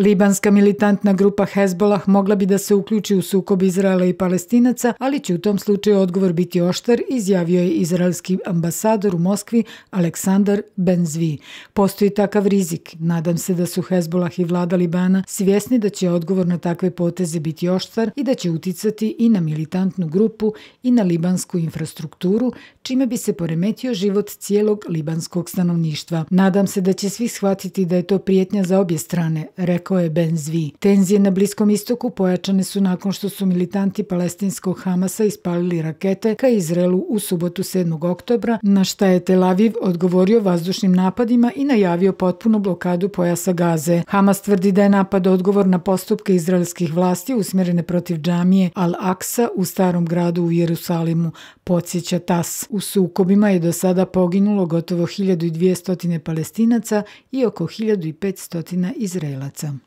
Libanska militantna grupa Hezbollah mogla bi da se uključi u sukob Izraela i palestinaca, ali će u tom slučaju odgovor biti oštar, izjavio je izraelski ambasador u Moskvi Aleksandar Benzvi. Postoji takav rizik. Nadam se da su Hezbollah i vlada Libana svjesni da će odgovor na takve poteze biti oštar i da će uticati i na militantnu grupu i na libansku infrastrukturu, čime bi se poremetio život cijelog libanskog stanovništva. Nadam se da će svi shvatiti da je to prijetnja za obje strane, rekao rekao je Ben Zvi. Tenzije na Bliskom istoku pojačane su nakon što su militanti palestinskog Hamasa ispalili rakete ka Izrelu u subotu 7. oktobra, na šta je Tel Aviv odgovorio vazdušnim napadima i najavio potpunu blokadu pojasa Gaze. Hamas tvrdi da je napad odgovor na postupke izraelskih vlasti usmjerene protiv džamije Al-Aqsa u starom gradu u Jerusalimu, podsjeća TAS. U sukobima je do sada poginulo gotovo 1200 palestinaca i oko 1500 izraelaca.